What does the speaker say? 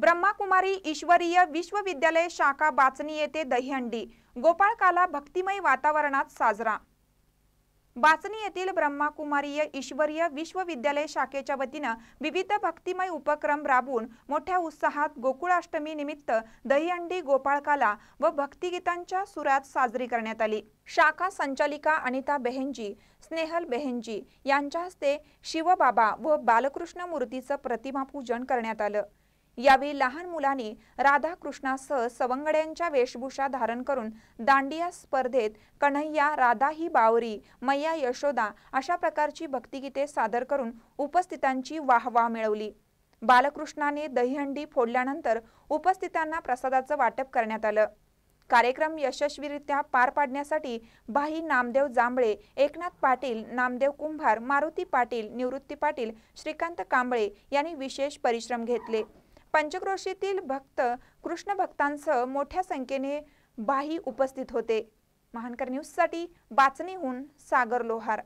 ब्रह्माकुमारी ईश्वरीय विश्वविद्यालय शाखा बाचणी येथे दहीहंडी गोपाळकाला भक्तिमय वातावरणात साजरा बाचणी येथील ब्रह्माकुमारीय ईश्वरीय विश्वविद्यालय शाखेच्या वतीनं विविध भक्तिमय उपक्रम राबवून मोठ्या उत्साहात गोकुळाष्टमी निमित्त दहीहंडी गोपाळकाला व भक्तिगीतांच्या सुरात साजरी करण्यात आली शाखा संचालिका अनिता बेहेंजी स्नेहल बेहेंजी यांच्या हस्ते शिवबाबा व बालकृष्ण मूर्तीचं प्रतिमापूजन करण्यात आलं यावेळी लहान मुलांनी राधाकृष्णासह सवंगड्यांच्या वेशभूषा धारण करून दांडिया स्पर्धेत कन्हैया राधा ही बावरी मैया यशोदा अशा प्रकारची भक्तिगीते सादर करून उपस्थितांची वाहवाह मिळवली बालकृष्णाने दहीहंडी फोडल्यानंतर उपस्थितांना प्रसादाचं वाटप करण्यात आलं कार्यक्रम यशस्वीरित्या पार पाडण्यासाठी भाई नामदेव जांभळे एकनाथ पाटील नामदेव कुंभार मारुती पाटील निवृत्ती पाटील श्रीकांत कांबळे यांनी विशेष परिश्रम घेतले पंचक्रोशीतील भक्त कृष्ण भक्तांसह मोठ्या संख्येने बाही उपस्थित होते महानकर न्यूजसाठी बाचणीहून सागर लोहार